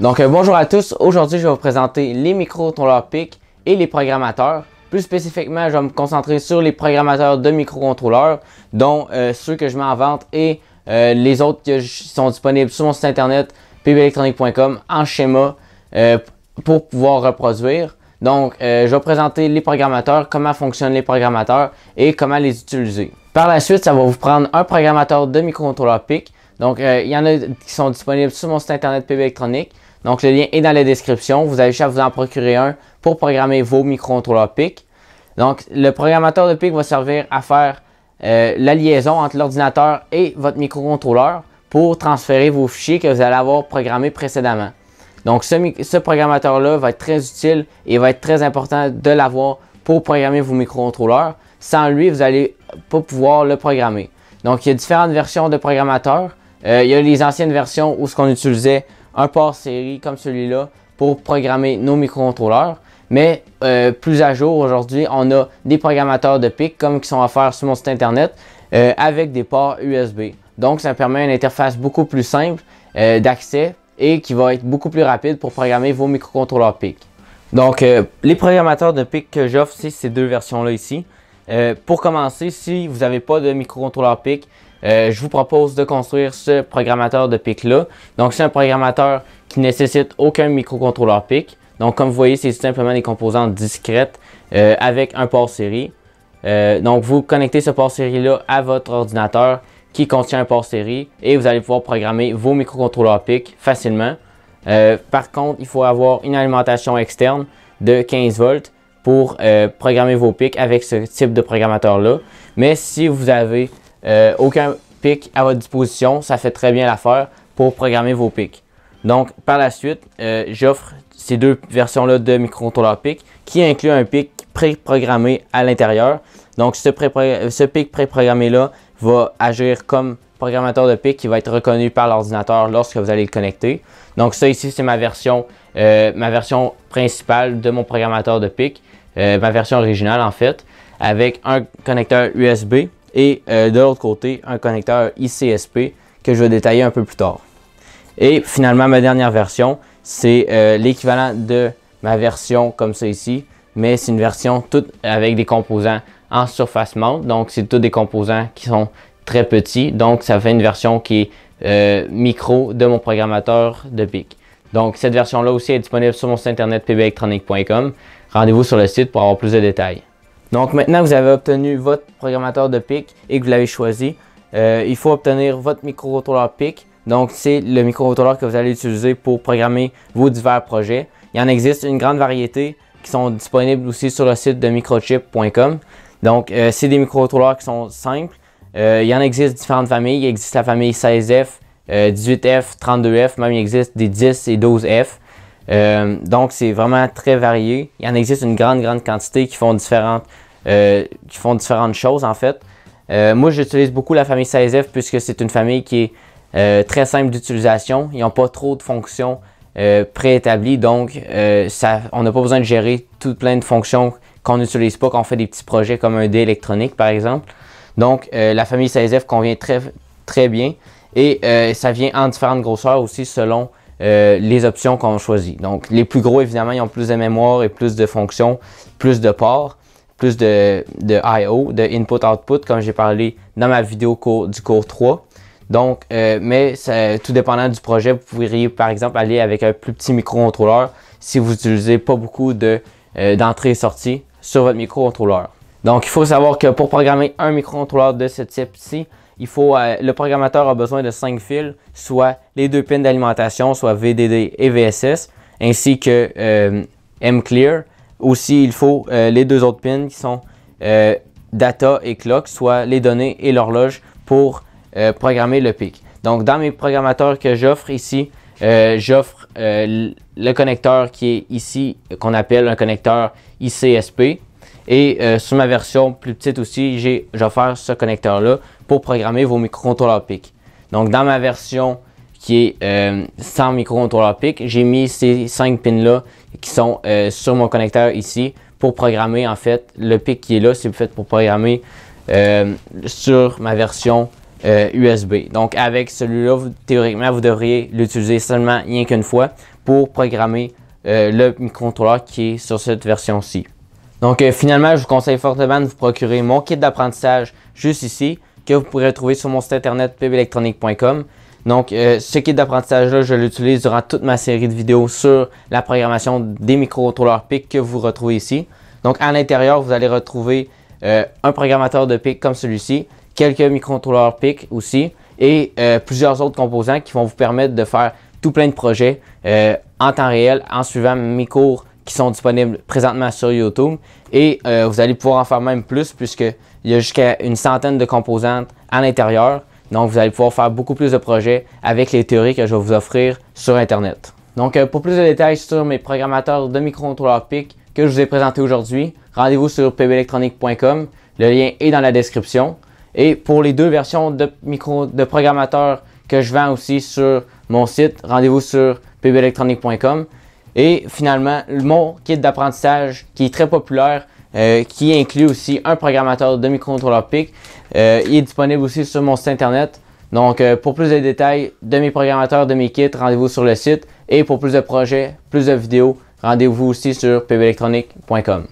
Donc euh, bonjour à tous, aujourd'hui je vais vous présenter les microcontrôleurs PIC et les programmateurs. Plus spécifiquement, je vais me concentrer sur les programmateurs de microcontrôleurs, dont euh, ceux que je mets en vente et euh, les autres qui sont disponibles sur mon site internet pbelectronique.com en schéma pour pouvoir reproduire. Donc, je vais présenter les programmateurs, comment fonctionnent les programmateurs et comment les utiliser. Par la suite, ça va vous prendre un programmateur de microcontrôleur PIC. Donc, il y en a qui sont disponibles sur mon site internet PB donc, le lien est dans la description. Vous avez juste à vous en procurer un pour programmer vos microcontrôleurs PIC. Donc, le programmateur de PIC va servir à faire euh, la liaison entre l'ordinateur et votre microcontrôleur pour transférer vos fichiers que vous allez avoir programmés précédemment. Donc, ce, programmateur-là va être très utile et va être très important de l'avoir pour programmer vos microcontrôleurs. Sans lui, vous n'allez pas pouvoir le programmer. Donc, il y a différentes versions de programmateurs. Euh, il y a les anciennes versions où ce qu'on utilisait un port série comme celui-là pour programmer nos microcontrôleurs. Mais euh, plus à jour aujourd'hui, on a des programmateurs de PIC comme qui sont offerts sur mon site internet euh, avec des ports USB. Donc ça permet une interface beaucoup plus simple euh, d'accès et qui va être beaucoup plus rapide pour programmer vos microcontrôleurs PIC. Donc les programmateurs de PIC que j'offre, c'est ces deux versions-là ici. pour commencer, si vous n'avez pas de microcontrôleur PIC, euh, je vous propose de construire ce programmateur de PIC-là. Donc, c'est un programmateur qui nécessite aucun microcontrôleur PIC. Donc, comme vous voyez, c'est simplement des composantes discrètes euh, avec un port série. Euh, donc, vous connectez ce port série-là à votre ordinateur qui contient un port série et vous allez pouvoir programmer vos microcontrôleurs PIC facilement. par contre, il faut avoir une alimentation externe de 15 volts pour programmer vos PIC avec ce type de programmateur-là. Mais si vous avez euh, aucun pic à votre disposition, ça fait très bien l'affaire pour programmer vos pics. Donc, par la suite, euh, j'offre ces deux versions-là de microcontrôleur PIC qui inclut un pic préprogrammé à l'intérieur. Donc, ce, pré ce pic préprogrammé-là va agir comme programmateur de pic qui va être reconnu par l'ordinateur lorsque vous allez le connecter. Donc, ça ici, c'est ma version, euh, ma version principale de mon programmateur de pic, ma version originale en fait, avec un connecteur USB et euh, de l'autre côté, un connecteur ICSP que je vais détailler un peu plus tard. Et finalement, ma dernière version, c'est euh, l'équivalent de ma version comme ça ici, mais c'est une version toute avec des composants en surface mount. Donc, c'est tous des composants qui sont très petits. Donc, ça fait une version qui est euh, micro de mon programmateur de PIC. Donc, cette version-là aussi est disponible sur mon site internet pbelectronique.com. Rendez-vous sur le site pour avoir plus de détails. Donc maintenant que vous avez obtenu votre programmateur de PIC et que vous l'avez choisi, euh, il faut obtenir votre microcontrôleur PIC. Donc c'est le microcontrôleur que vous allez utiliser pour programmer vos divers projets. Il en existe une grande variété qui sont disponibles aussi sur le site de microchip.com. Donc euh, c'est des microcontrôleurs qui sont simples. Euh, il y en existe différentes familles. Il existe la famille 16F, 18F, 32F, même il existe des 10 et 12F. Euh, donc, c'est vraiment très varié. Il en existe une grande, grande quantité qui font différentes, euh, qui font différentes choses, en fait. Euh, moi, j'utilise beaucoup la famille 16F puisque c'est une famille qui est très simple d'utilisation. Ils n'ont pas trop de fonctions préétablies, donc on n'a pas besoin de gérer tout plein de fonctions qu'on n'utilise pas quand on fait des petits projets comme un dé électronique, par exemple. Donc, la famille 16F convient très, très bien et ça vient en différentes grosseurs aussi selon euh, les options qu'on choisit. Donc, les plus gros, évidemment, ils ont plus de mémoire et plus de fonctions, plus de ports, plus de, de I.O., de input-output, comme j'ai parlé dans ma vidéo du cours 3. Donc, euh, mais tout dépendant du projet, vous pourriez par exemple aller avec un plus petit microcontrôleur si vous n'utilisez pas beaucoup de, euh, d'entrées et sorties sur votre microcontrôleur. Donc, il faut savoir que pour programmer un microcontrôleur de ce type-ci, euh, le programmateur a besoin de cinq fils, soit les deux pins d'alimentation, soit VDD et VSS, ainsi que euh, MClear. Aussi, il faut euh, les deux autres pins qui sont data et clock, soit les données et l'horloge pour programmer le pic. Donc, dans mes programmateurs que j'offre ici, j'offre le connecteur qui est ici, qu'on appelle un connecteur ICSP, et euh, sur ma version plus petite aussi, j'ai offert ce connecteur-là pour programmer vos microcontrôleurs PIC. Donc dans ma version qui est euh, sans microcontrôleur PIC, j'ai mis ces 5 pins-là qui sont euh, sur mon connecteur ici pour programmer en fait le PIC qui est là, c'est fait pour programmer sur ma version USB. Donc avec celui-là, théoriquement, vous devriez l'utiliser seulement rien qu'une fois pour programmer le microcontrôleur qui est sur cette version-ci. Donc euh, finalement, je vous conseille fortement de vous procurer mon kit d'apprentissage juste ici, que vous pourrez trouver sur mon site internet pbelectronique.com. Donc euh, ce kit d'apprentissage-là, je l'utilise durant toute ma série de vidéos sur la programmation des microcontrôleurs PIC que vous retrouvez ici. Donc à l'intérieur, vous allez retrouver euh, un programmateur de PIC comme celui-ci, quelques microcontrôleurs PIC aussi, et plusieurs autres composants qui vont vous permettre de faire tout plein de projets en temps réel en suivant mes cours qui sont disponibles présentement sur YouTube. Et euh, vous allez pouvoir en faire même plus puisqu'il y a jusqu'à une centaine de composantes à l'intérieur. Donc, vous allez pouvoir faire beaucoup plus de projets avec les théories que je vais vous offrir sur Internet. Donc, euh, pour plus de détails sur mes programmateurs de microcontrôleurs PIC que je vous ai présentés aujourd'hui, rendez-vous sur pbelectronique.com. Le lien est dans la description. Et pour les deux versions de, de programmateurs que je vends aussi sur mon site, rendez-vous sur pbelectronique.com. Et finalement, mon kit d'apprentissage qui est très populaire, euh, qui inclut aussi un programmateur de microcontrôleur PIC. Euh, il est disponible aussi sur mon site internet. Donc, euh, pour plus de détails de mes programmateurs, de mes kits, rendez-vous sur le site. Et pour plus de projets, plus de vidéos, rendez-vous aussi sur pbelectronique.com.